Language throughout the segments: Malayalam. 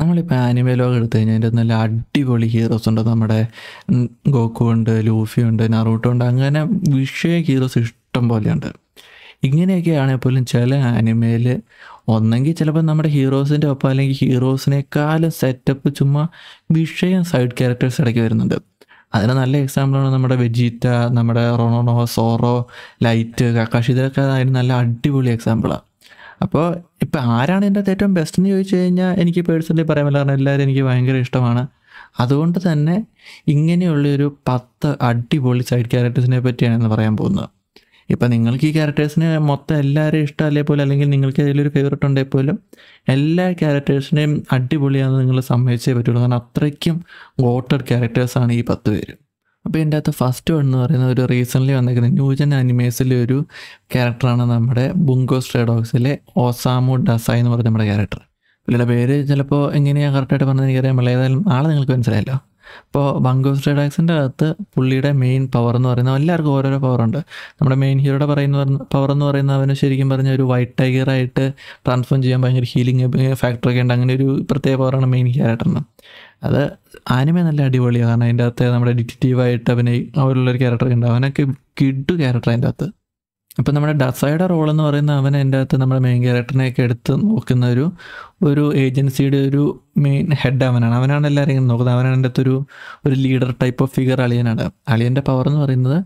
നമ്മളിപ്പോൾ ആനിമേ ലോകം എടുത്തു കഴിഞ്ഞാൽ അതിൻ്റെ നല്ല അടിപൊളി ഹീറോസ് ഉണ്ട് നമ്മുടെ ഗോക്കു ഉണ്ട് ലൂഫി ഉണ്ട് നറൂട്ടോ ഉണ്ട് അങ്ങനെ വിഷയ ഹീറോസ് ഇഷ്ടം പോലെയുണ്ട് ഇങ്ങനെയൊക്കെ ആണെങ്കിൽ പോലും ചില ആനിമയിൽ ഒന്നെങ്കിൽ ചിലപ്പോൾ നമ്മുടെ ഹീറോസിൻ്റെ ഒപ്പം അല്ലെങ്കിൽ ഹീറോസിനേക്കാളും സെറ്റപ്പ് ചുമ്മാ വിഷയം സൈഡ് ക്യാരക്ടേഴ്സ് ഇടയ്ക്ക് വരുന്നുണ്ട് അതിന് നല്ല എക്സാമ്പിളാണ് നമ്മുടെ വെജീറ്റ നമ്മുടെ റൊണോണോ സോറോ ലൈറ്റ് കക്കാഷ് ഇതൊക്കെ അതിന് നല്ല അടിപൊളി എക്സാമ്പിളാണ് അപ്പോൾ ഇപ്പോൾ ആരാണ് എൻ്റെ അകത്ത് ഏറ്റവും ബെസ്റ്റ് എന്ന് ചോദിച്ചു കഴിഞ്ഞാൽ എനിക്ക് പേഴ്സണലി പറയാൻ പറ്റില്ല എല്ലാവരും എനിക്ക് ഭയങ്കര ഇഷ്ടമാണ് അതുകൊണ്ട് തന്നെ ഇങ്ങനെയുള്ള ഒരു പത്ത് അടിപൊളി സൈഡ് ക്യാരക്ടേഴ്സിനെ പറ്റിയാണ് എന്ന് പറയാൻ പോകുന്നത് ഇപ്പം നിങ്ങൾക്ക് ഈ ക്യാരക്ടേഴ്സിനെ മൊത്തം എല്ലാവരെയും ഇഷ്ടമല്ലേ പോലും അല്ലെങ്കിൽ നിങ്ങൾക്ക് അതിലൊരു ഫേവററ്റ് ഉണ്ടേ പോലും എല്ലാ ക്യാരക്ടേഴ്സിനെയും അടിപൊളിയാണെന്ന് നിങ്ങൾ സമ്മതിച്ചേ പറ്റുള്ളൂ കാരണം അത്രയ്ക്കും വോട്ടഡ് ക്യാരക്ടേഴ്സാണ് ഈ പത്ത് പേര് അപ്പോൾ ഇതിൻ്റെ അകത്ത് ഫസ്റ്റ് വൺ എന്ന് പറയുന്നത് ഒരു റീസെൻ്റ്ലി വന്നേക്കുന്ന ന്യൂജൻ അനിമേസിലെ ഒരു ക്യാരക്ടറാണ് നമ്മുടെ ബുങ്കോ സ്ട്രേഡോക്സിലെ ഓസാമു ഡസായി എന്ന് പറഞ്ഞ നമ്മുടെ ക്യാരക്ടർ പുള്ളിയുടെ പേര് ചിലപ്പോൾ എങ്ങനെയാണ് കറക്റ്റായിട്ട് പറഞ്ഞത് എനിക്കറിയാൻ പറ്റില്ല ഏതായാലും ആളെ നിങ്ങൾക്ക് മനസ്സിലായല്ലോ അപ്പോൾ ബംഗോ സ്ട്രേഡാക്സിൻ്റെ അകത്ത് പുള്ളിയുടെ മെയിൻ പവർ എന്ന് പറയുന്നത് എല്ലാവർക്കും ഓരോരോ പവറുണ്ട് നമ്മുടെ മെയിൻ ഹീറോയുടെ പറയുന്ന പവർ എന്ന് പറയുന്ന അവന് ശരിക്കും പറഞ്ഞാൽ ഒരു വൈറ്റ് ടൈഗറായിട്ട് ട്രാൻസ്ഫോം ചെയ്യാൻ ഭയങ്കര ഹീലിംഗ് ഫാക്ടറൊക്കെ ഉണ്ട് അങ്ങനെ ഒരു പ്രത്യേക പവറാണ് മെയിൻ ആയിട്ടുള്ളത് അത് ആനിമ നല്ല അടിപൊളിയാണ് കാരണം അതിൻ്റെ അകത്ത് നമ്മുടെ ഡിറ്റക്റ്റീവായിട്ട് അഭിനയി അവരുള്ളൊരു ക്യാരക്ടർ ഉണ്ട് അവനൊക്കെ കിഡ് ക്യാരക്ടർ അതിൻ്റെ അകത്ത് അപ്പം നമ്മുടെ ഡസൈഡ റോൾ എന്ന് പറയുന്ന അവൻ എൻ്റെ അകത്ത് നമ്മുടെ മെയിൻ ക്യാരക്ടറിനെയൊക്കെ എടുത്ത് നോക്കുന്ന ഒരു ഒരു ഏജൻസിയുടെ ഒരു മെയിൻ ഹെഡ് അവനാണ് അവനാണ് എല്ലാവരെയും നോക്കുന്നത് അവനാണ് എൻ്റെ അകത്തൊരു ഒരു ലീഡർ ടൈപ്പ് ഓഫ് ഫിഗർ അളിയനാണ് അളിയൻ്റെ പവർ എന്ന് പറയുന്നത്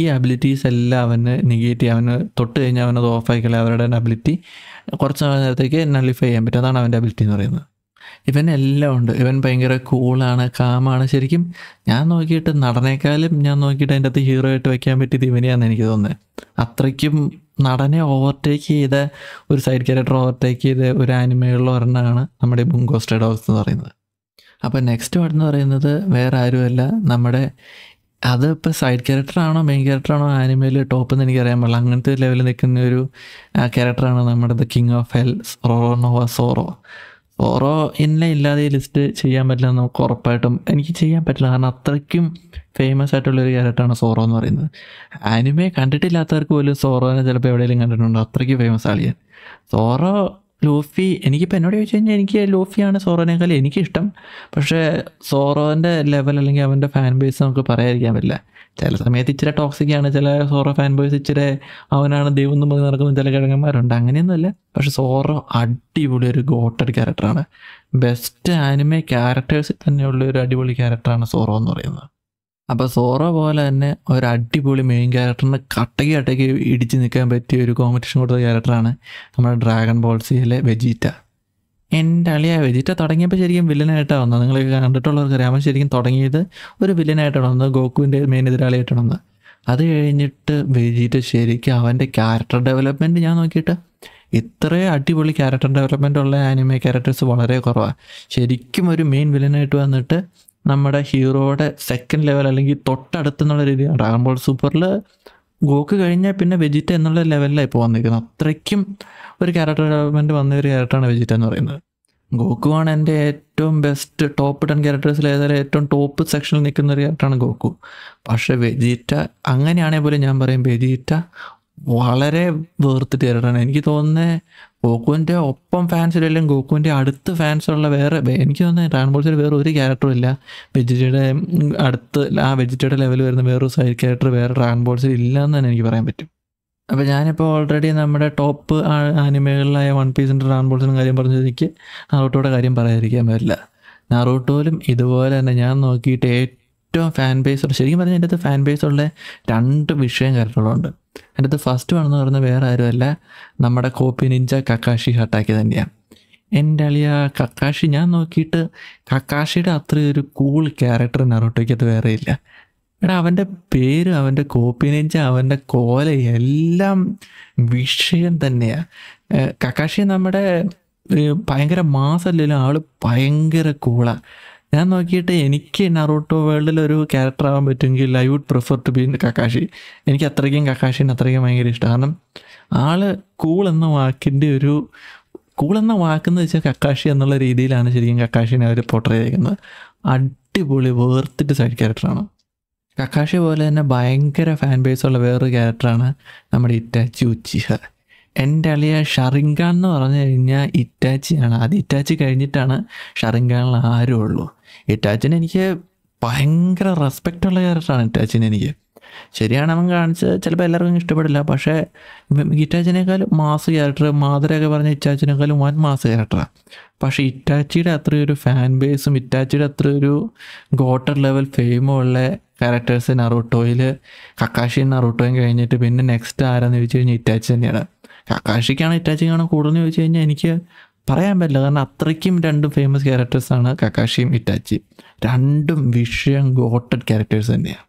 ഈ അബിലിറ്റീസ് എല്ലാം അവന് നെഗേറ്റ് ചെയ്യുക അവന് തൊട്ട് കഴിഞ്ഞാൽ അവനത് ഓഫ് ആയിക്കളെ അവരുടെ അബിലിറ്റി കുറച്ച് നേരത്തേക്ക് നളിഫൈ ചെയ്യാൻ പറ്റും അതാണ് അവൻ്റെ അബിലിറ്റി എന്ന് പറയുന്നത് ഇവൻ എല്ലാം ഉണ്ട് ഇവൻ ഭയങ്കര കൂളാണ് കാമാണ് ശരിക്കും ഞാൻ നോക്കിയിട്ട് നടനേക്കാളും ഞാൻ നോക്കിയിട്ട് അതിൻ്റെ അകത്ത് ഹീറോ ആയിട്ട് വെക്കാൻ പറ്റിയത് ഇവനെയാണെന്ന് എനിക്ക് തോന്നുന്നത് അത്രയ്ക്കും നടനെ ഓവർടേക്ക് ചെയ്ത ഒരു സൈഡ് ക്യാരക്ടർ ഓവർടേക്ക് ചെയ്ത ഒരു ആനിമയുള്ള ഒരെണ്ണമാണ് നമ്മുടെ ബുങ്കോസ്റ്റേ ഡോഗ്സ് എന്ന് പറയുന്നത് അപ്പോൾ നെക്സ്റ്റ് പാട്ട് എന്ന് പറയുന്നത് വേറെ ആരുമല്ല നമ്മുടെ അത് ഇപ്പോൾ സൈഡ് ക്യാരക്ടറാണോ മെയിൻ ക്യാരക്ടറാണോ ആനിമയിൽ ടോപ്പ് എന്ന് എനിക്കറിയാൻ പാടില്ല അങ്ങനത്തെ ലെവലിൽ നിൽക്കുന്ന ഒരു ക്യാരക്ടറാണ് നമ്മുടെ ദ കിങ് ഓഫ് ഹെൽ നോവ സോറോ ഓരോ എന്നെ ഇല്ലാതെ ഈ ലിസ്റ്റ് ചെയ്യാൻ പറ്റില്ല നമുക്ക് ഉറപ്പായിട്ടും എനിക്ക് ചെയ്യാൻ പറ്റില്ല കാരണം അത്രയ്ക്കും ഫേമസ് ആയിട്ടുള്ള ഒരു ക്യാരക്ടറാണ് സോറോ എന്ന് പറയുന്നത് ആനിമയെ കണ്ടിട്ടില്ലാത്തവർക്ക് പോലും സോറോനെ ചിലപ്പോൾ എവിടെയെങ്കിലും കണ്ടിട്ടുണ്ടോ അത്രയ്ക്ക് ഫേമസ് ആളിയാൻ സോറോ ലൂഫി എനിക്കിപ്പോൾ എന്നോട് ചോദിച്ചു കഴിഞ്ഞാൽ എനിക്ക് ലൂഫിയാണ് സോറോനേക്കാൾ എനിക്കിഷ്ടം പക്ഷേ സോറോൻ്റെ ലെവൽ അല്ലെങ്കിൽ അവൻ്റെ ഫാൻ ബേസ് നമുക്ക് പറയാതിരിക്കാൻ പറ്റില്ല ചില സമയത്ത് ഇച്ചിരി ടോക്സിക്കാണ് ചില സോറോ ഫാൻ ബോയ്സ് ഇച്ചിരി അവനാണ് ദൈവം എന്ന് പറഞ്ഞ് നടക്കുന്ന ചില കിഴങ്ങന്മാരുണ്ട് അങ്ങനെയൊന്നുമല്ല പക്ഷെ സോറോ അടിപൊളി ഒരു ഗോട്ടഡ് ക്യാരക്ടറാണ് ബെസ്റ്റ് ആനിമേ ക്യാരക്ടേഴ്സിൽ തന്നെയുള്ള ഒരു അടിപൊളി ക്യാരക്ടറാണ് സോറോ എന്ന് പറയുന്നത് അപ്പോൾ സോറോ പോലെ തന്നെ ഒരു അടിപൊളി മെയിൻ ക്യാരക്ടറിനെ കട്ടക്ക് കട്ടക്ക് ഇടിച്ച് നിൽക്കാൻ പറ്റിയ ഒരു കോമ്പറ്റീഷൻ കൊടുത്ത ക്യാരക്ടറാണ് നമ്മുടെ ഡ്രാഗൺ ബോൾ വെജീറ്റ എൻ്റെ അളിയായ വെജിറ്റ തുടങ്ങിയപ്പോൾ ശരിക്കും വില്ലനായിട്ടാണ് വന്നത് നിങ്ങൾ കണ്ടിട്ടുള്ളവർക്ക് രാമൻ ശരിക്കും തുടങ്ങിയത് ഒരു വില്ലനായിട്ടാണ് വന്നത് ഗോക്കുവിൻ്റെ മെയിൻ എതിരാളിയായിട്ടാണ് വന്നത് അത് കഴിഞ്ഞിട്ട് വെജിറ്റ ശരിക്കും അവൻ്റെ ക്യാരക്ടർ ഡെവലപ്മെൻറ്റ് ഞാൻ നോക്കിയിട്ട് ഇത്രയും അടിപൊളി ക്യാരക്ടർ ഡെവലപ്മെൻ്റ് ഉള്ള ആനിമേ ക്യാരക്ടേഴ്സ് വളരെ കുറവാണ് ശരിക്കും ഒരു മെയിൻ വില്ലനായിട്ട് വന്നിട്ട് നമ്മുടെ ഹീറോയുടെ സെക്കൻഡ് ലെവൽ അല്ലെങ്കിൽ തൊട്ടടുത്ത് എന്നുള്ള രീതിയാണ് ഡ്രാഗൺ ബോൾ സൂപ്പറിൽ ഗോക്ക് കഴിഞ്ഞാൽ പിന്നെ വെജിറ്റ എന്നുള്ള ലെവലിലാണ് ഇപ്പോൾ വന്നിരിക്കുന്നത് അത്രയ്ക്കും ഒരു ക്യാരക്ടർ ഡെവലപ്മെൻറ്റ് വന്ന ഒരു ക്യാരക്ടറാണ് വെജിറ്റ എന്ന് പറയുന്നത് ഗോക്കു ആണ് എൻ്റെ ഏറ്റവും ബെസ്റ്റ് ടോപ്പ് ടെൻ ക്യാരക്ടേഴ്സിൽ ഏതായാലും ഏറ്റവും ടോപ്പ് സെക്ഷനിൽ നിൽക്കുന്ന ഒരു ക്യാരക്ടറാണ് ഗോക്കു പക്ഷേ വെജിറ്റ അങ്ങനെയാണെങ്കിൽ പോലും ഞാൻ പറയും വെജിറ്റ വളരെ വേർത്തിട്ട് ക്യാരക്ടറാണ് എനിക്ക് തോന്നുന്നത് ഗോകുവിൻ്റെ ഒപ്പം ഫാൻസ് ഇല്ലെങ്കിലും ഗോകുവിൻ്റെ അടുത്ത് ഫാൻസ് ഉള്ള വേറെ എനിക്ക് തോന്നുന്നത് ബോൾസിൽ വേറെ ഒരു ക്യാരക്ടറും ഇല്ല വെജിറ്റയുടെ അടുത്ത് ആ വെജിറ്റയുടെ ലെവൽ വരുന്ന വേറൊരു സൈഡ് ക്യാരക്ടർ വേറെ ബോൾസിൽ ഇല്ല എന്ന് തന്നെ എനിക്ക് പറയാൻ പറ്റും അപ്പോൾ ഞാനിപ്പോൾ ഓൾറെഡി നമ്മുടെ ടോപ്പ് ആനിമകളിലായ വൺ പീസിൻ്റെ ഡ്രാൻബോൾസിനും കാര്യം എനിക്ക് നാറോട്ടോയുടെ കാര്യം പറയാതിരിക്കാൻ പറ്റില്ല നാറോട്ടോയിലും ഇതുപോലെ തന്നെ ഞാൻ നോക്കിയിട്ട് ഏറ്റവും ഫാൻ ബേസ് ശരിക്കും പറഞ്ഞാൽ എൻ്റെ അടുത്ത് ഫാൻ ബേസ് ഉള്ള രണ്ട് വിഷയം കാര്യങ്ങളുണ്ട് അത് ഫസ്റ്റ് വൺ എന്ന് പറയുന്നത് വേറെ ആരുമല്ല നമ്മുടെ കോപ്പി നിഞ്ച കക്കാഷി ഹട്ടാക്കി തന്നെയാണ് എൻ്റെ അളിയ കക്കാഷി ഞാൻ നോക്കിയിട്ട് കക്കാഷിയുടെ അത്രയും ഒരു കൂൾ ക്യാരക്ടർ നറോട്ടോയ്ക്കത് വേറെ ഇല്ല എടാ അവൻ്റെ പേര് അവൻ്റെ കോപ്പി നെഞ്ച അവൻ്റെ കോല എല്ലാം വിഷയം തന്നെയാണ് കക്കാഷി നമ്മുടെ ഭയങ്കര മാസമല്ലല്ലോ ആൾ ഭയങ്കര കൂളാണ് ഞാൻ നോക്കിയിട്ട് എനിക്ക് നറൂട്ടോ വേൾഡിൽ ഒരു ക്യാരക്ടർ ആവാൻ പറ്റുമെങ്കിൽ I would prefer to be Kakashi എനിക്ക് അത്രയ്ക്കും കക്കാഷിന് അത്രയ്ക്കും ഭയങ്കര ഇഷ്ടം കാരണം ആള് കൂൾ എന്ന വാക്കിൻ്റെ ഒരു കൂൾ എന്ന വാക്കെന്ന് വെച്ചാൽ കക്കാഷി എന്നുള്ള രീതിയിലാണ് ശരിക്കും കക്കാഷിനെ അവർ പോർട്രേ ചെയ്തിരിക്കുന്നത് അടിപൊളി വേർത്തിട്ട് സൈഡ് ക്യാരക്ടറാണ് കക്കാഷി പോലെ തന്നെ ഭയങ്കര ഫാൻ ബേസ് ഉള്ള വേറൊരു ക്യാരക്ടറാണ് നമ്മുടെ ഇറ്റാച്ചി ഉച്ചിഹ എൻ്റെ അളിയ ഷറിങ്കാൻ എന്ന് പറഞ്ഞു കഴിഞ്ഞാൽ ഇറ്റാച്ചിയാണ് അത് ഇറ്റാച്ചി കഴിഞ്ഞിട്ടാണ് ഷറിങ്കാനിൽ ആരും ഉള്ളൂ ഇറ്റാച്ചിന് എനിക്ക് ഭയങ്കര റെസ്പെക്റ്റ് ഉള്ള ക്യാരക്ടറാണ് ഇറ്റാച്ചിന് എനിക്ക് ശരിയാണ് അവൻ കാണിച്ചത് ചിലപ്പോൾ എല്ലാവർക്കും ഇഷ്ടപ്പെടില്ല പക്ഷേ ഇറ്റാച്ചിനേക്കാളും മാസ് ക്യാരക്ടർ മാതരൊക്കെ പറഞ്ഞ ഇറ്റാച്ചിനേക്കാളും വൻ മാസ് ക്യാരക്ടറാണ് പക്ഷേ ഇറ്റാച്ചിയുടെ അത്രയൊരു ഫാൻ ബേസും ഇറ്റാച്ചിയുടെ അത്രയൊരു ഗോട്ടർ ലെവൽ ഫെയിമോ ഉള്ള ക്യാരക്ടേഴ്സ് നറുട്ടോയിൽ കക്കാഷിയും നറുട്ടോയും കഴിഞ്ഞിട്ട് പിന്നെ നെക്സ്റ്റ് ആരാന്ന് ചോദിച്ചു കഴിഞ്ഞാൽ ഇറ്റാച്ചി തന്നെയാണ് കക്കാഷിക്കാണ് ഇറ്റാച്ചിക്കാണ് കൂടുതലെന്ന് ചോദിച്ചു കഴിഞ്ഞാൽ എനിക്ക് പറയാൻ പറ്റില്ല കാരണം അത്രയ്ക്കും രണ്ടും ഫേമസ് ക്യാരക്ടേഴ്സാണ് കക്കാഷിയും ഇറ്റാച്ചി രണ്ടും വിഷയം ഗോട്ടഡ് ക്യാരക്ടേഴ്സ് തന്നെയാണ്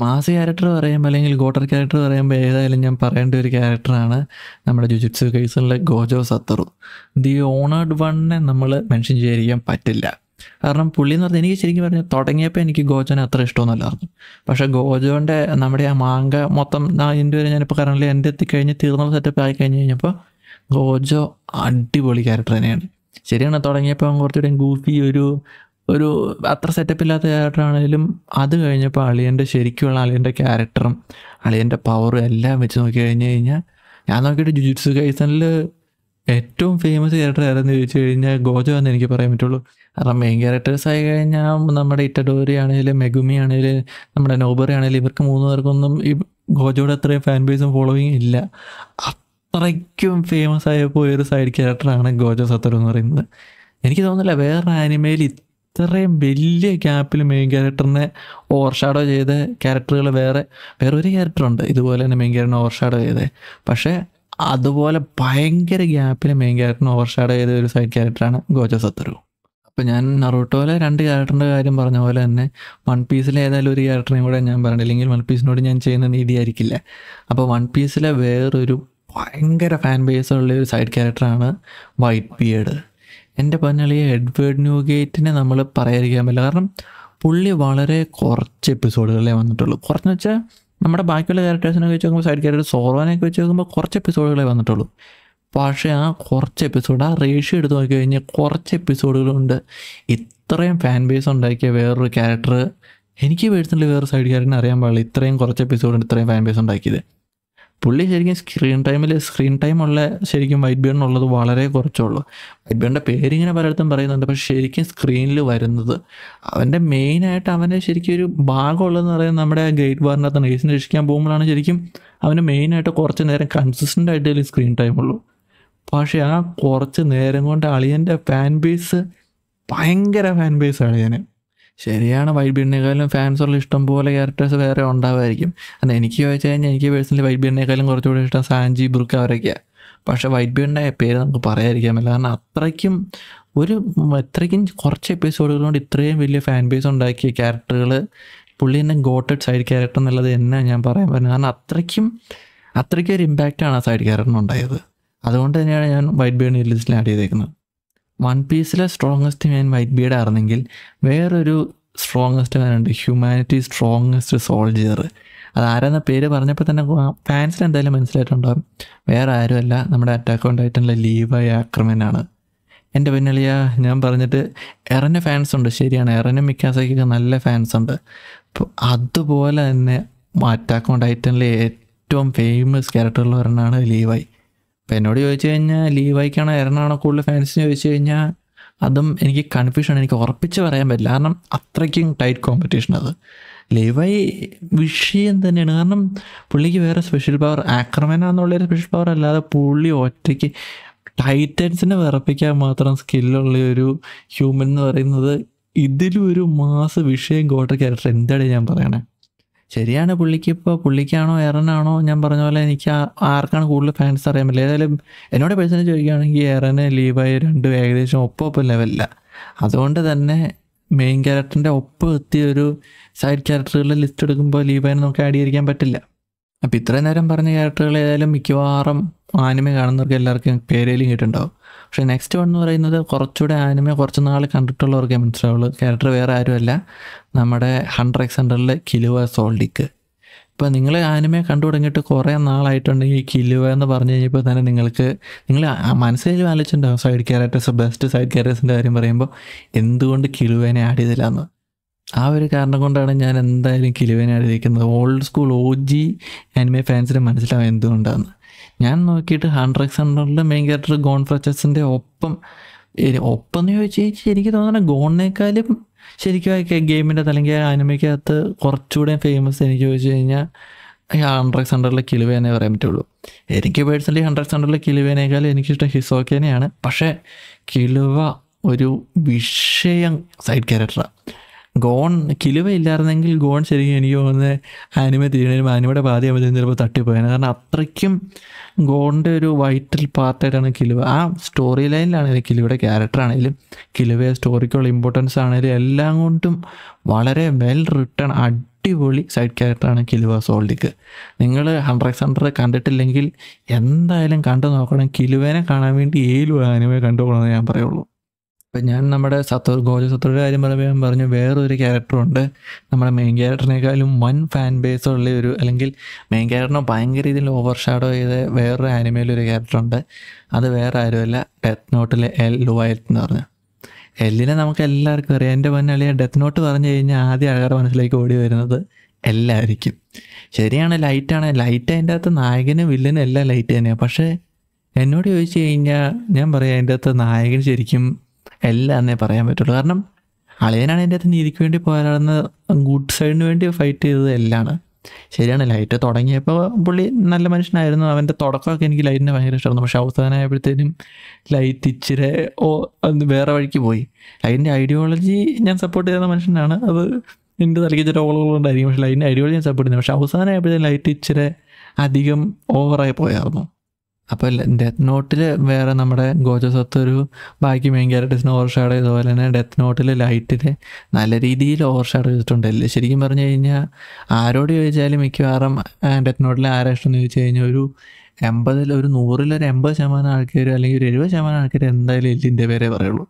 മാസ് ക്യാരക്ടർ പറയുമ്പോൾ അല്ലെങ്കിൽ ഗോട്ടർ ക്യാരക്ടർ പറയുമ്പോൾ ഏതായാലും ഞാൻ പറയേണ്ട ഒരു ക്യാരക്ടറാണ് നമ്മുടെ ജുജുത്സു കൈസണിലെ ഗോജോ സത്തറു ദി ഓണേഡ് വണ്ണെ നമ്മൾ മെൻഷൻ ചെയ്യാൻ പറ്റില്ല കാരണം പുള്ളി എന്ന് പറഞ്ഞാൽ എനിക്ക് ശരിക്കും പറഞ്ഞാൽ തുടങ്ങിയപ്പോൾ എനിക്ക് ഗോജോനെ അത്ര ഇഷ്ടമൊന്നുമില്ലായിരുന്നു പക്ഷെ ഗോജോൻ്റെ നമ്മുടെ ആ മാങ്ക മൊത്തം ഇതിൻ്റെ വരെ ഞാനിപ്പോൾ കറണ്ടിൽ എൻ്റെ എത്തിക്കഴിഞ്ഞ് തീർന്ന സെറ്റപ്പ് ആയി കഴിഞ്ഞ് കഴിഞ്ഞപ്പോൾ ഗോജോ അടിപൊളി ക്യാരക്ടർ തന്നെയാണ് ശരിയാണ് തുടങ്ങിയപ്പോൾ കുറച്ചുകൂടെ ഗൂഫി ഒരു ഒരു അത്ര സെറ്റപ്പ് ഇല്ലാത്ത ക്യാരക്ടർ ആണെങ്കിലും അത് കഴിഞ്ഞപ്പോൾ അളിയൻ്റെ ശരിക്കുള്ള അളിയൻ്റെ ക്യാരക്ടറും അളിയൻ്റെ പവറും എല്ലാം വെച്ച് നോക്കി കഴിഞ്ഞ് കഴിഞ്ഞാൽ ഞാൻ നോക്കിയിട്ട് ജുജുത്സു കൈസനിൽ ഏറ്റവും ഫേമസ് ക്യാരക്ടർ ആരെന്ന് ചോദിച്ചു കഴിഞ്ഞാൽ ഗോജോ എന്ന് എനിക്ക് പറയാൻ പറ്റുള്ളൂ കാരണം മെയിൻ ക്യാരക്ടേഴ്സ് ആയി കഴിഞ്ഞാൽ നമ്മുടെ ഇറ്റഡോറി ആണെങ്കിലും മെഗുമി ആണെങ്കിലും നമ്മുടെ നോബറി ആണെങ്കിലും ഇവർക്ക് മൂന്ന് പേർക്കൊന്നും ഈ ഗോജോയുടെ അത്രയും ഫാൻ ബേസും ഫോളോയിങ് ഇല്ല അത്രയ്ക്കും ഫേമസ് ആയ പോയൊരു ഒരു സൈഡ് ക്യാരക്ടറാണ് ഗോജോ സത്തർ എന്ന് പറയുന്നത് എനിക്ക് തോന്നുന്നില്ല വേറെ ആനിമയിൽ ഇത്രയും വലിയ ഗ്യാപ്പിൽ മെയിൻ ക്യാരക്ടറിനെ ഓവർഷാഡോ ചെയ്ത ക്യാരക്ടറുകൾ വേറെ വേറൊരു ക്യാരക്ടറുണ്ട് ഇതുപോലെ തന്നെ മെയിൻ ക്യാരക്ടറിനെ ഓവർഷാഡോ ചെയ്തത് പക്ഷേ അതുപോലെ ഭയങ്കര ഗ്യാപ്പിൽ മെയിൻ ക്യാരക്ടറിനെ ഓവർഷാഡോ ചെയ്ത ഒരു സൈഡ് ക്യാരക്ടറാണ് ഗോജോ സത്തറു അപ്പോൾ ഞാൻ നറൂട്ടോയിലെ രണ്ട് ക്യാരക്ടറിൻ്റെ കാര്യം പറഞ്ഞ പോലെ തന്നെ വൺ പീസിലെ ഏതായാലും ഒരു ക്യാരക്ടറിനെയും കൂടെ ഞാൻ പറഞ്ഞില്ലെങ്കിൽ വൺ പീസിനോട് ഞാൻ ചെയ്യുന്ന ആയിരിക്കില്ല അപ്പോൾ വൺ പീസിലെ വേറൊരു ഭയങ്കര ഫാൻ ബേസ് ഉള്ള ഒരു സൈഡ് ക്യാരക്ടറാണ് വൈറ്റ് ബിയേഡ് എൻ്റെ പറഞ്ഞാൽ ഈ എഡ്വേർഡ് ന്യൂഗേറ്റിനെ നമ്മൾ പറയാതിരിക്കാൻ പറ്റില്ല കാരണം പുള്ളി വളരെ കുറച്ച് എപ്പിസോഡുകളെ വന്നിട്ടുള്ളൂ കുറച്ചെന്ന് വെച്ചാൽ നമ്മുടെ ബാക്കിയുള്ള ക്യാരക്ടേഴ്സിനെ വെച്ച് നോക്കുമ്പോൾ സൈഡ് ക്യാരക്ടർ സോറോനെയൊക്കെ വെച്ച് നോക്കുമ്പോൾ കുറച്ച് എപ്പിസോഡുകളേ വന്നിട്ടുള്ളൂ പക്ഷേ ആ കുറച്ച് എപ്പിസോഡ് ആ റേഷ്യോ എടുത്ത് നോക്കി കഴിഞ്ഞാൽ കുറച്ച് എപ്പിസോഡുകളുണ്ട് ഇത്രയും ഫാൻ ബേസ് ഉണ്ടാക്കിയ വേറൊരു ക്യാരക്ടർ എനിക്ക് പേഴ്സണലി വേറെ സൈഡ് ക്യാരക്ടറിനെ അറിയാൻ പാടില്ല ഇത്രയും കുറച്ച് എപ്പിസോഡ് ഇത്രയും ഫാൻ ബേസ് ഉണ്ടാക്കിയത് പുള്ളി ശരിക്കും സ്ക്രീൻ ടൈമിൽ സ്ക്രീൻ ടൈം ഉള്ള ശരിക്കും വൈറ്റ് ഉള്ളത് വളരെ കുറച്ചുള്ളൂ വൈറ്റ് ബിയറിൻ്റെ പേരിങ്ങനെ പലയിടത്തും പറയുന്നുണ്ട് പക്ഷെ ശരിക്കും സ്ക്രീനിൽ വരുന്നത് അവൻ്റെ മെയിനായിട്ട് അവൻ്റെ ശരിക്കും ഒരു ഭാഗമുള്ളതെന്ന് പറയുന്നത് നമ്മുടെ ഗേറ്റ് വാറിനകത്ത് നേഴ്സിനെ രക്ഷിക്കാൻ പോകുമ്പോഴാണ് ശരിക്കും അവന് മെയിനായിട്ട് കുറച്ച് നേരം കൺസിസ്റ്റൻ്റ് ആയിട്ട് സ്ക്രീൻ ടൈം ഉള്ളൂ പക്ഷേ ആ കുറച്ച് നേരം കൊണ്ട് അളിയൻ്റെ ഫാൻ ബേസ് ഭയങ്കര ഫാൻ ബേസ് അളിയന് ശരിയാണ് വൈറ്റ് ബീഡിനേക്കാളും ഫാൻസുള്ള ഇഷ്ടം പോലെ ക്യാരക്ടേഴ്സ് വേറെ ഉണ്ടാവുമായിരിക്കും അത് എനിക്ക് ചോദിച്ചു കഴിഞ്ഞാൽ എനിക്ക് പേഴ്സണലി വൈറ്റ് ബീഡിനേക്കാളും കുറച്ചുകൂടി ഇഷ്ടം സാഞ്ചി ബ്രുക്ക് അവരൊക്കെയാണ് പക്ഷേ വൈറ്റ് ബീഡിൻ്റെ പേര് നമുക്ക് പറയാതിരിക്കാൻ പറ്റില്ല കാരണം അത്രയ്ക്കും ഒരു അത്രയ്ക്കും കുറച്ച് എപ്പിസോഡുകൾ കൊണ്ട് ഇത്രയും വലിയ ഫാൻ ബേസ് ഉണ്ടാക്കിയ ക്യാരക്ടറുകൾ പുള്ളി തന്നെ ഗോട്ടഡ് സൈഡ് ക്യാരക്ടർ എന്നുള്ളത് തന്നെ ഞാൻ പറയാൻ പറ്റുന്നത് കാരണം അത്രയ്ക്കും അത്രയ്ക്കും ഒരു ഇമ്പാക്റ്റാണ് ആ സൈഡ് ഉണ്ടായത് അതുകൊണ്ട് തന്നെയാണ് ഞാൻ വൈറ്റ് ബീഡിൻ്റെ ലിസ്റ്റിൽ ആഡ് ചെയ്തേക്കുന്നത് വൺ പീസിലെ സ്ട്രോങ്ങസ്റ്റ് മാൻ വൈറ്റ് ബീഡ് ആയിരുന്നെങ്കിൽ വേറൊരു സ്ട്രോങ്ങസ്റ്റ് മാനുണ്ട് ഹ്യൂമാനിറ്റി സ്ട്രോങ്ങസ്റ്റ് സോൾജിയർ അതാരെന്ന പേര് പറഞ്ഞപ്പോൾ തന്നെ ഫാൻസിന് എന്തായാലും മനസ്സിലായിട്ടുണ്ടാകും വേറെ ആരുമല്ല നമ്മുടെ അറ്റാക്ക് ഉണ്ടായിട്ടുള്ള ലീവായ ആക്രമനാണ് എൻ്റെ പിന്നളിയ ഞാൻ പറഞ്ഞിട്ട് എറന് ഫാൻസ് ഉണ്ട് ശരിയാണ് എറനും മിക്കാസൊക്കെ നല്ല ഫാൻസ് ഉണ്ട് അപ്പോൾ അതുപോലെ തന്നെ അറ്റാക്ക് ഉണ്ടായിട്ടുള്ള ഏറ്റവും ഫേമസ് ക്യാരക്ടറുള്ള ഒരെണ്ണമാണ് ലീവായി അപ്പം എന്നോട് ചോദിച്ചു കഴിഞ്ഞാൽ ലീവായിക്കാണോ എറണാണോ കൂടുതൽ ഫാൻസ് ചോദിച്ചു കഴിഞ്ഞാൽ അതും എനിക്ക് കൺഫ്യൂഷൻ എനിക്ക് ഉറപ്പിച്ച് പറയാൻ പറ്റില്ല കാരണം അത്രയ്ക്കും ടൈറ്റ് കോമ്പറ്റീഷൻ അത് ലെവായി വിഷയം തന്നെയാണ് കാരണം പുള്ളിക്ക് വേറെ സ്പെഷ്യൽ പവർ ആക്രമണ എന്നുള്ളൊരു സ്പെഷ്യൽ പവർ അല്ലാതെ പുള്ളി ഒറ്റയ്ക്ക് ടൈറ്റൻസിനെ വിറപ്പിക്കാൻ മാത്രം സ്കില്ലുള്ള ഒരു ഹ്യൂമൻ എന്ന് പറയുന്നത് ഇതിലും ഒരു മാസ് വിഷയം ഗോട്ട ക്യാരക്ടർ എന്താണ് ഞാൻ പറയണേ ശരിയാണ് പുള്ളിക്ക് ഇപ്പോൾ പുള്ളിക്കാണോ എറനാണോ ഞാൻ പറഞ്ഞ പോലെ എനിക്ക് ആർക്കാണ് കൂടുതൽ ഫാൻസ് അറിയാൻ പറ്റില്ല ഏതായാലും എന്നോട് പേഴ്സണലി ചോദിക്കുകയാണെങ്കിൽ എറന് ലീവായി രണ്ടും ഏകദേശം ഒപ്പം ലെവലില്ല അതുകൊണ്ട് തന്നെ മെയിൻ ക്യാരക്ടറിൻ്റെ ഒപ്പം എത്തിയ ഒരു സൈഡ് ക്യാരക്ടറുകളുടെ ലിസ്റ്റ് എടുക്കുമ്പോൾ ലീവായി നമുക്ക് ആഡ് ചെയ്തിരിക്കാൻ പറ്റില്ല അപ്പോൾ ഇത്രയും നേരം പറഞ്ഞ ക്യാരക്ടറുകൾ ഏതായാലും മിക്കവാറും ആനിമ കാണുന്നവർക്ക് എല്ലാവർക്കും പേരേലും കേട്ടിട്ടുണ്ടാവും പക്ഷേ നെക്സ്റ്റ് വൺ എന്ന് പറയുന്നത് കുറച്ചുകൂടെ ആനിമ കുറച്ച് നാൾ കണ്ടിട്ടുള്ളവർക്കേ മനസ്സിലാവുള്ളൂ ക്യാരക്ടർ വേറെ ആരുമല്ല നമ്മുടെ ഹൺഡ്രഡ് ഹൺഡ്രഡിലെ കിലുവ സോൾഡിക്ക് ഇപ്പോൾ നിങ്ങൾ ആനിമ കണ്ടു തുടങ്ങിയിട്ട് കുറേ നാളായിട്ടുണ്ടെങ്കിൽ കിലുവ എന്ന് പറഞ്ഞു കഴിഞ്ഞപ്പോൾ തന്നെ നിങ്ങൾക്ക് നിങ്ങൾ മനസ്സിൽ ആലോചിച്ചിട്ടുണ്ടാവും സൈഡ് ക്യാരക്ടേഴ്സ് ബെസ്റ്റ് സൈഡ് ക്യാരക്ടേഴ്സിൻ്റെ കാര്യം പറയുമ്പോൾ എന്തുകൊണ്ട് കിലുവേനെ ആഡ് ചെയ്തില്ല എന്ന് ആ ഒരു കാരണം കൊണ്ടാണ് ഞാൻ എന്തായാലും കിലുവേനെ ആഡ് ചെയ്തിരിക്കുന്നത് old school O G anime ഫാൻസിന് മനസ്സിലാവും എന്തുകൊണ്ടാണ് ഞാൻ നോക്കിയിട്ട് ഹൺഡ്രഡ് ഹൺഡ്രഡിലെ മെയിൻ ക്യാരക്ടർ ഗോൺ ഫ്രച്ചസിൻ്റെ ഒപ്പം ഒപ്പം എന്ന് ചോദിച്ചു എനിക്ക് തോന്നുന്നത് ഗോണിനേക്കാളും ശരിക്കും ഗെയിമിൻ്റെ അല്ലെങ്കിൽ അനിമയ്ക്കകത്ത് കുറച്ചുകൂടെ ഫേമസ് എനിക്ക് ചോദിച്ചു കഴിഞ്ഞാൽ ഹൺഡ്രഡ് ഹൺഡ്രഡിലെ കിളിവേനെ പറയാൻ പറ്റുള്ളൂ എനിക്ക് പേഴ്സണലി ഹൺഡ്രഡ് ഹൺഡ്രഡിലെ കിളിവേനേക്കാൾ എനിക്കിഷ്ടം ഹിസോക്കേനെയാണ് പക്ഷേ കിളുവ ഒരു വിഷയം സൈഡ് ക്യാരക്ടറാണ് ഗോൺ കിലുവ ഇല്ലായിരുന്നെങ്കിൽ ഗോൺ ശരിക്കും എനിക്ക് തോന്നുന്നത് ആനിമ തിരിയണേലും ആനിമയുടെ പാതി ആകുമ്പോഴത്തേക്കും ചിലപ്പോൾ തട്ടിപ്പോയാണ് കാരണം അത്രയ്ക്കും ഗോണിൻ്റെ ഒരു വൈറ്റൽ പാർട്ടായിട്ടാണ് കിലുവ ആ സ്റ്റോറി ലൈനിലാണെങ്കിലും കിലുവയുടെ ക്യാരക്ടർ ആണെങ്കിലും കിലുവയെ സ്റ്റോറിക്കുള്ള ഇമ്പോർട്ടൻസ് ആണെങ്കിലും എല്ലാം കൊണ്ടും വളരെ വെൽ റിട്ടേൺ അടിപൊളി സൈഡ് ക്യാരക്ടറാണ് കിലുവ സോൾഡിക്ക് നിങ്ങൾ ഹൺഡ്രഡ് ഹൺഡ്രഡ് കണ്ടിട്ടില്ലെങ്കിൽ എന്തായാലും കണ്ടു നോക്കണം കിലുവേനെ കാണാൻ വേണ്ടി ഏലും ആനിമയെ കണ്ടു ഞാൻ പറയുള്ളൂ ഇപ്പം ഞാൻ നമ്മുടെ സത്തോർ ഗോജ സത്തോറിൻ്റെ കാര്യം പറയുമ്പോൾ ഞാൻ പറഞ്ഞു വേറൊരു ക്യാരക്ടറുണ്ട് നമ്മുടെ മെയിൻ ക്യാരക്ടറിനേക്കാളും വൺ ഫാൻ ബേസ് ഉള്ള ഒരു അല്ലെങ്കിൽ മെയിൻ ക്യാരക്ടറിനെ ഭയങ്കര രീതിയിൽ ഓവർ ഷാഡോ ചെയ്ത വേറൊരു ആനിമയിലൊരു ക്യാരക്ടറുണ്ട് അത് വേറെ ആരുമല്ല ഡെത്ത് നോട്ടിലെ എൽ ലുവയത്ത് എന്ന് പറഞ്ഞു എല്ലിനെ നമുക്ക് എല്ലാവർക്കും അറിയാം എൻ്റെ പൊന്നളിയ ഡെത്ത് നോട്ട് പറഞ്ഞു കഴിഞ്ഞാൽ ആദ്യം ആൾക്കാരുടെ മനസ്സിലേക്ക് ഓടി വരുന്നത് എല്ലായിരിക്കും ശരിയാണ് ലൈറ്റാണ് ലൈറ്റ് അതിൻ്റെ അകത്ത് നായകനും വില്ലനും എല്ലാം ലൈറ്റ് തന്നെയാണ് പക്ഷേ എന്നോട് ചോദിച്ചു കഴിഞ്ഞാൽ ഞാൻ പറയാം അതിൻ്റെ അകത്ത് നായകൻ ശരിക്കും എല്ലാം എന്നേ പറയാൻ പറ്റുള്ളൂ കാരണം അളിയനാണ് എൻ്റെ അകത്ത് നീതിക്ക് വേണ്ടി പോരാടുന്ന ഗുഡ് സൈഡിന് വേണ്ടി ഫൈറ്റ് ചെയ്തത് എല്ലാമാണ് ശരിയാണ് ലൈറ്റ് തുടങ്ങിയപ്പോൾ പുള്ളി നല്ല മനുഷ്യനായിരുന്നു അവൻ്റെ തുടക്കമൊക്കെ എനിക്ക് ലൈറ്റിന് ഭയങ്കര ഇഷ്ടമായിരുന്നു പക്ഷേ അവസാനമായപ്പോഴത്തേനും ലൈറ്റ് ഇച്ചിരി ഓ വേറെ വഴിക്ക് പോയി ലൈറ്റിൻ്റെ ഐഡിയോളജി ഞാൻ സപ്പോർട്ട് ചെയ്യുന്ന മനുഷ്യനാണ് അത് എൻ്റെ തലയ്ക്ക് ചില ഓളുകളുണ്ടായിരിക്കും പക്ഷേ ലൈറ്റിൻ്റെ ഐഡിയോളജി ഞാൻ സപ്പോർട്ട് ചെയ്യുന്നത് പക്ഷേ അവസാനമായപ്പോഴത്തേനും ലൈറ്റ് ഇച്ചിരി അധികം ഓവറായി പോയായിരുന്നു അപ്പോൾ ഡെത്ത് നോട്ടിൽ വേറെ നമ്മുടെ ഗോജസത്ത് ഒരു ബാക്കി മെയിൻ ക്യാരക്ടേഴ്സിനെ ഓവർഷാഡ് ചെയ്ത പോലെ തന്നെ ഡെത്ത് നോട്ടിൽ ലൈറ്റിൽ നല്ല രീതിയിൽ ഓവർഷാഡ് ചെയ്തിട്ടുണ്ട് ശരിക്കും പറഞ്ഞു കഴിഞ്ഞാൽ ആരോട് ചോദിച്ചാലും മിക്കവാറും ഡെത്ത് നോട്ടിൽ ആരാ ഇഷ്ടം എന്ന് ചോദിച്ചു കഴിഞ്ഞാൽ ഒരു എൺപതിൽ ഒരു നൂറിൽ ഒരു എൺപത് ശതമാനം ആൾക്കാർ അല്ലെങ്കിൽ ഒരു എഴുപത് ശതമാനം ആൾക്കാർ എന്തായാലും എല്ലിൻ്റെ പേരെ പറയുള്ളൂ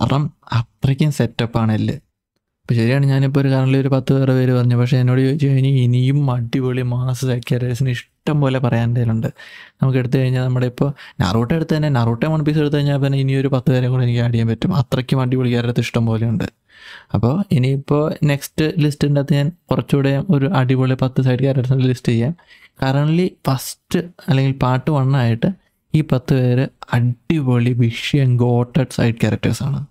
കാരണം അത്രയ്ക്കും സെറ്റപ്പാണ് എല്ല് ഇപ്പോൾ ശരിയാണ് ഞാനിപ്പോൾ ഒരു കറണ്ടിൽ ഒരു പത്ത് പേരുടെ പേര് പറഞ്ഞു പക്ഷേ എന്നോട് ചോദിച്ചു കഴിഞ്ഞാൽ ഇനിയും അടിപൊളി മാസ് ക്യാരക്ടേഴ്സിന് ഇഷ്ടം ഇഷ്ടം പോലെ പറയാൻ എന്തെങ്കിലുമുണ്ട് നമുക്ക് എടുത്തു കഴിഞ്ഞാൽ നമ്മുടെ ഇപ്പോൾ നറൂട്ട എടുത്ത് തന്നെ നറൂട്ട വൺ പീസ് എടുത്തു കഴിഞ്ഞാൽ പിന്നെ ഇനിയൊരു പത്ത് പേരെ കൂടെ എനിക്ക് ആഡ് ചെയ്യാൻ പറ്റും അത്രയ്ക്കും അടിപൊളിക്കാരുടെ അടുത്ത് ഇഷ്ടം പോലെ ഉണ്ട് അപ്പോൾ ഇനിയിപ്പോൾ നെക്സ്റ്റ് ലിസ്റ്റിൻ്റെ അകത്ത് ഞാൻ കുറച്ചുകൂടെ ഒരു അടിപൊളി പത്ത് സൈഡ് ക്യാരക്ടേഴ്സിൻ്റെ ലിസ്റ്റ് ചെയ്യാം കറൻ്റ്ലി ഫസ്റ്റ് അല്ലെങ്കിൽ പാർട്ട് വണ്ണായിട്ട് ആയിട്ട് ഈ പത്ത് പേര് അടിപൊളി വിഷയം ഗോട്ടഡ് സൈഡ് ക്യാരക്ടേഴ്സാണ്